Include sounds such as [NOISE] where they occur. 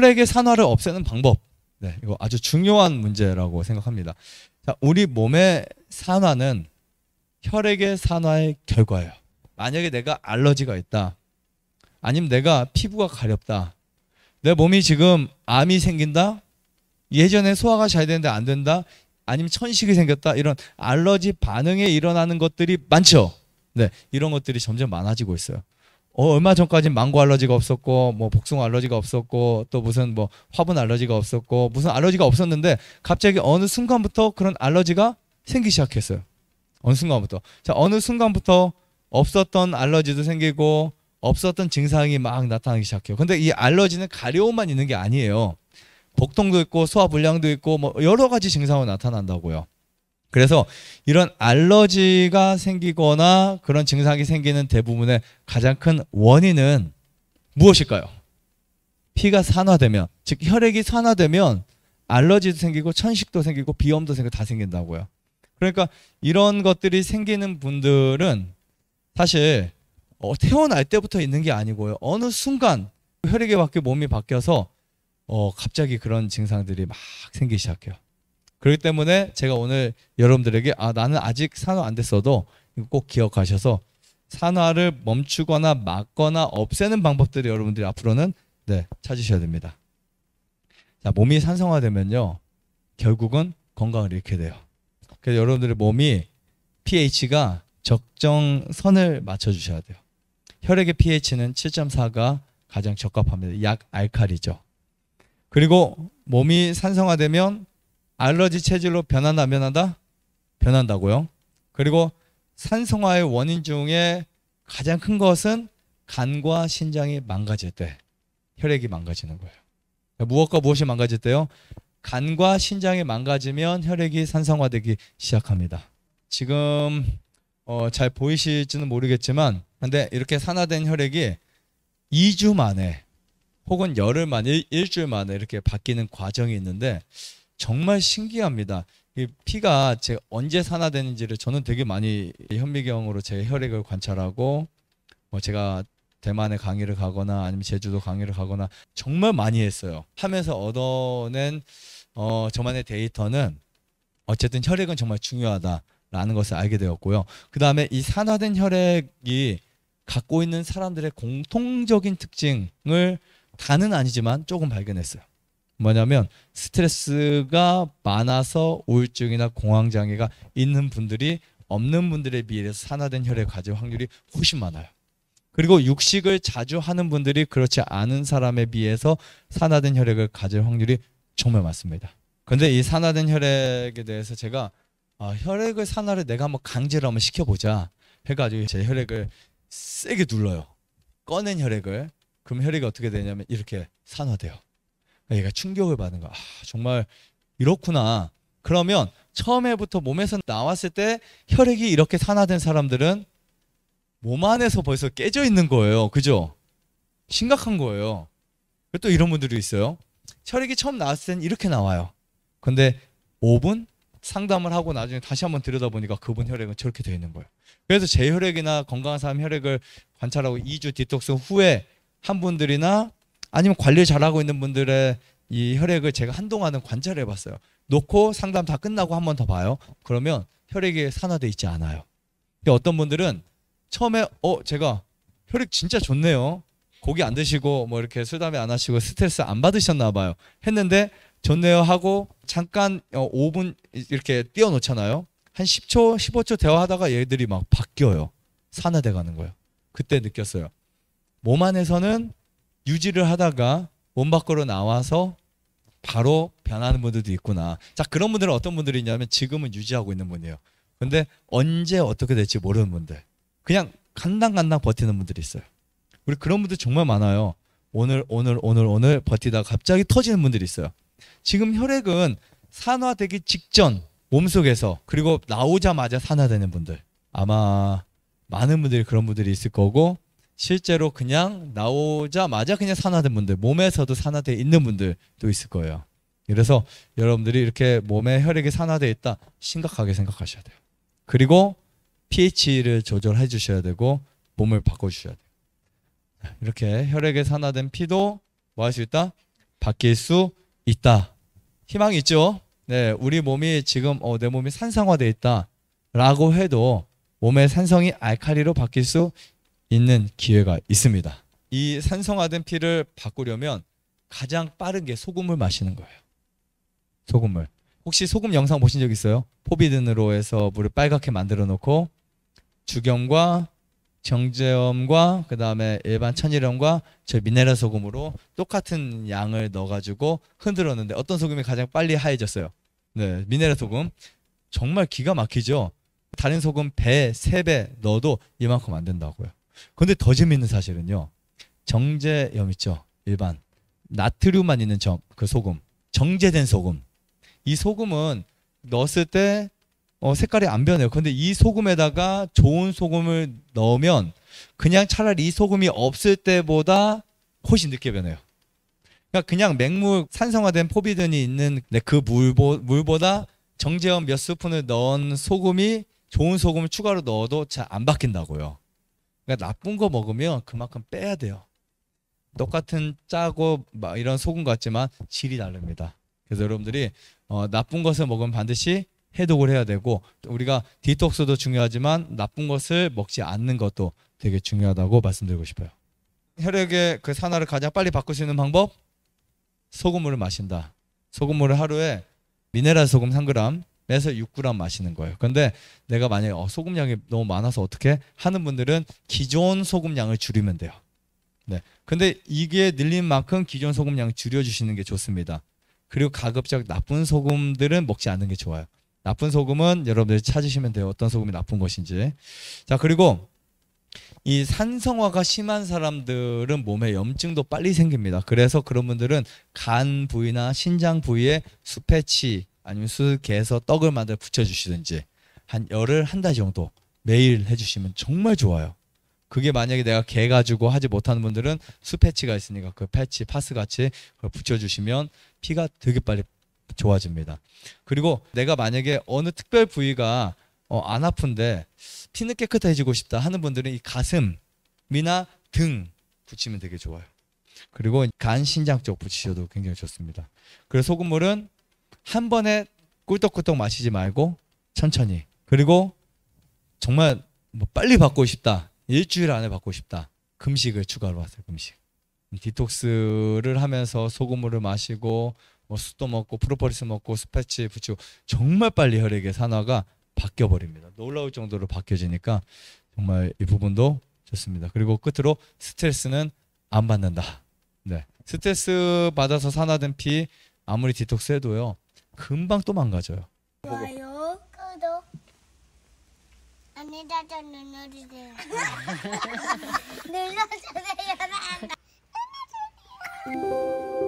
혈액의 산화를 없애는 방법. 네, 이거 아주 중요한 문제라고 생각합니다. 자, 우리 몸의 산화는 혈액의 산화의 결과예요. 만약에 내가 알러지가 있다. 아니면 내가 피부가 가렵다. 내 몸이 지금 암이 생긴다. 예전에 소화가 잘 되는데 안 된다. 아니면 천식이 생겼다. 이런 알러지 반응에 일어나는 것들이 많죠. 네, 이런 것들이 점점 많아지고 있어요. 어, 얼마 전까진 망고 알러지가 없었고 뭐 복숭아 알러지가 없었고 또 무슨 뭐 화분 알러지가 없었고 무슨 알러지가 없었는데 갑자기 어느 순간부터 그런 알러지가 생기 시작했어요. 어느 순간부터. 자, 어느 순간부터 없었던 알러지도 생기고 없었던 증상이 막 나타나기 시작해요. 근데 이 알러지는 가려움만 있는 게 아니에요. 복통도 있고 소화 불량도 있고 뭐 여러 가지 증상으로 나타난다고요. 그래서 이런 알러지가 생기거나 그런 증상이 생기는 대부분의 가장 큰 원인은 무엇일까요? 피가 산화되면, 즉 혈액이 산화되면 알러지도 생기고 천식도 생기고 비염도 생기고 다 생긴다고요. 그러니까 이런 것들이 생기는 분들은 사실 어, 태어날 때부터 있는 게 아니고요. 어느 순간 혈액에 맞게 몸이 바뀌어서 어, 갑자기 그런 증상들이 막 생기기 시작해요. 그렇기 때문에 제가 오늘 여러분들에게 아 나는 아직 산화 안 됐어도 꼭 기억하셔서 산화를 멈추거나 막거나 없애는 방법들이 여러분들이 앞으로는 네, 찾으셔야 됩니다. 자, 몸이 산성화되면요. 결국은 건강을 잃게 돼요. 그래서 여러분들의 몸이 pH가 적정 선을 맞춰 주셔야 돼요. 혈액의 pH는 7.4가 가장 적합합니다. 약 알칼리죠. 그리고 몸이 산성화되면 알러지 체질로 변한다 안 변한다? 변한다고요. 그리고 산성화의 원인 중에 가장 큰 것은 간과 신장이 망가질 때 혈액이 망가지는 거예요. 무엇과 무엇이 망가질 때요? 간과 신장이 망가지면 혈액이 산성화되기 시작합니다. 지금 어, 잘 보이실지는 모르겠지만 근데 이렇게 산화된 혈액이 2주 만에 혹은 열흘 만에 일주일 만에 이렇게 바뀌는 과정이 있는데 정말 신기합니다. 피가 제 언제 산화되는지를 저는 되게 많이 현미경으로 제 혈액을 관찰하고 뭐 제가 대만에 강의를 가거나 아니면 제주도 강의를 가거나 정말 많이 했어요. 하면서 얻어낸 어, 저만의 데이터는 어쨌든 혈액은 정말 중요하다라는 것을 알게 되었고요. 그 다음에 이 산화된 혈액이 갖고 있는 사람들의 공통적인 특징을 다는 아니지만 조금 발견했어요. 뭐냐면 스트레스가 많아서 우울증이나 공황 장애가 있는 분들이 없는 분들에 비해서 산화된 혈액 가질 확률이 훨씬 많아요. 그리고 육식을 자주 하는 분들이 그렇지 않은 사람에 비해서 산화된 혈액을 가질 확률이 정말 많습니다. 근데 이 산화된 혈액에 대해서 제가 아, 혈액을 산화를 내가 한번 강제로 한번 시켜보자 해가지고 제 혈액을 세게 눌러요. 꺼낸 혈액을 그럼 혈액이 어떻게 되냐면 이렇게 산화돼요. 얘가 충격을 받는 거야. 아, 정말 이렇구나. 그러면 처음에부터 몸에서 나왔을 때 혈액이 이렇게 산화된 사람들은 몸 안에서 벌써 깨져 있는 거예요. 그죠? 심각한 거예요. 또 이런 분들이 있어요. 혈액이 처음 나왔을 땐 이렇게 나와요. 근데 5분 상담을 하고 나중에 다시 한번 들여다보니까 그분 혈액은 저렇게 되어 있는 거예요. 그래서 제 혈액이나 건강한 사람 혈액을 관찰하고 2주 디톡스 후에 한 분들이나 아니면 관리 잘하고 있는 분들의 이 혈액을 제가 한동안은 관찰해 봤어요. 놓고 상담 다 끝나고 한 번 더 봐요. 그러면 혈액이 산화돼 있지 않아요. 근데 어떤 분들은 처음에 어 제가 혈액 진짜 좋네요. 고기 안 드시고 뭐 이렇게 술담에 안 하시고 스트레스 안 받으셨나 봐요. 했는데 좋네요 하고 잠깐 5분 어, 이렇게 띄워놓잖아요. 한 10초, 15초 대화하다가 얘들이 막 바뀌어요. 산화돼 가는 거예요. 그때 느꼈어요. 몸 안에서는 유지를 하다가 몸 밖으로 나와서 바로 변하는 분들도 있구나. 자, 그런 분들은 어떤 분들이 냐면 지금은 유지하고 있는 분이에요. 근데 언제 어떻게 될지 모르는 분들. 그냥 간당간당 버티는 분들이 있어요. 우리 그런 분들 정말 많아요. 오늘, 오늘, 오늘, 오늘 버티다가 갑자기 터지는 분들이 있어요. 지금 혈액은 산화되기 직전 몸속에서 그리고 나오자마자 산화되는 분들. 아마 많은 분들이 그런 분들이 있을 거고 실제로 그냥 나오자마자 그냥 산화된 분들, 몸에서도 산화돼 있는 분들도 있을 거예요. 그래서 여러분들이 이렇게 몸에 혈액이 산화돼 있다 심각하게 생각하셔야 돼요. 그리고 pH를 조절해 주셔야 되고 몸을 바꿔 주셔야 돼요. 네, 이렇게 혈액에 산화된 피도 뭐 할 수 있다? 바뀔 수 있다. 희망이 있죠. 네, 우리 몸이 지금 어, 내 몸이 산성화돼 있다라고 해도 몸의 산성이 알칼리로 바뀔 수 있는 기회가 있습니다. 이 산성화된 피를 바꾸려면 가장 빠른 게 소금을 마시는 거예요. 소금을. 혹시 소금 영상 보신 적 있어요? 포비든으로 해서 물을 빨갛게 만들어 놓고 주경과 정제염과 그다음에 일반 천일염과 저 미네랄 소금으로 똑같은 양을 넣어 가지고 흔들었는데 어떤 소금이 가장 빨리 하얘졌어요? 네, 미네랄 소금. 정말 기가 막히죠. 다른 소금 배, 세 배 넣어도 이만큼 안 된다고요. 근데 더 재밌는 사실은요. 정제염 있죠. 일반 나트륨만 있는 정, 그 소금. 정제된 소금. 이 소금은 넣었을 때 어, 색깔이 안 변해요. 근데 이 소금에다가 좋은 소금을 넣으면 그냥 차라리 이 소금이 없을 때보다 훨씬 늦게 변해요. 그러니까 그냥 맹물 산성화된 포비든이 있는 네, 그 물보, 물보다 정제염 몇 스푼을 넣은 소금이 좋은 소금을 추가로 넣어도 잘 안 바뀐다고요. 그러니까 나쁜 거 먹으면 그만큼 빼야 돼요. 똑같은 짜고 막 이런 소금 같지만 질이 다릅니다. 그래서 여러분들이 어, 나쁜 것을 먹으면 반드시 해독을 해야 되고 우리가 디톡스도 중요하지만 나쁜 것을 먹지 않는 것도 되게 중요하다고 말씀드리고 싶어요. 혈액의 그 산화를 가장 빨리 바꿀 수 있는 방법 소금물을 마신다. 소금물을 하루에 미네랄 소금 3g, 그래서 6g 마시는 거예요. 근데 내가 만약에 어, 소금 량이 너무 많아서 어떻게 하는 분들은 기존 소금 량을 줄이면 돼요. 네. 근데 이게 늘린 만큼 기존 소금 양 줄여주시는 게 좋습니다. 그리고 가급적 나쁜 소금들은 먹지 않는 게 좋아요. 나쁜 소금은 여러분들이 찾으시면 돼요. 어떤 소금이 나쁜 것인지. 자, 그리고 이 산성화가 심한 사람들은 몸에 염증도 빨리 생깁니다. 그래서 그런 분들은 간 부위나 신장 부위에 수패치 아니면 수 쓱해서 떡을 만들어 붙여주시든지 한 열흘 한 달 정도 매일 해주시면 정말 좋아요. 그게 만약에 내가 개 가지고 하지 못하는 분들은 수 패치가 있으니까 그 패치 파스 같이 그걸 붙여주시면 피가 되게 빨리 좋아집니다. 그리고 내가 만약에 어느 특별 부위가 어, 안 아픈데 피는 깨끗해지고 싶다 하는 분들은 이 가슴이나 등 붙이면 되게 좋아요. 그리고 간 신장 쪽 붙이셔도 굉장히 좋습니다. 그래서 소금물은 한 번에 꿀떡꿀떡 마시지 말고 천천히. 그리고 정말 뭐 빨리 받고 싶다. 일주일 안에 받고 싶다. 금식을 추가로 하세요. 금식. 디톡스를 하면서 소금물을 마시고 뭐 숯도 먹고 프로폴리스 먹고 스파치 붙이고 정말 빨리 혈액의 산화가 바뀌어 버립니다. 놀라울 정도로 바뀌어지니까 정말 이 부분도 좋습니다. 그리고 끝으로 스트레스는 안 받는다. 네. 스트레스 받아서 산화된 피 아무리 디톡스 해도요. 금방 또 망가져요. 좋아요, 구독, 안녕 자자 눌러주세요. [LAUGHS] [LAUGHS] 눌러주세요. [LAUGHS]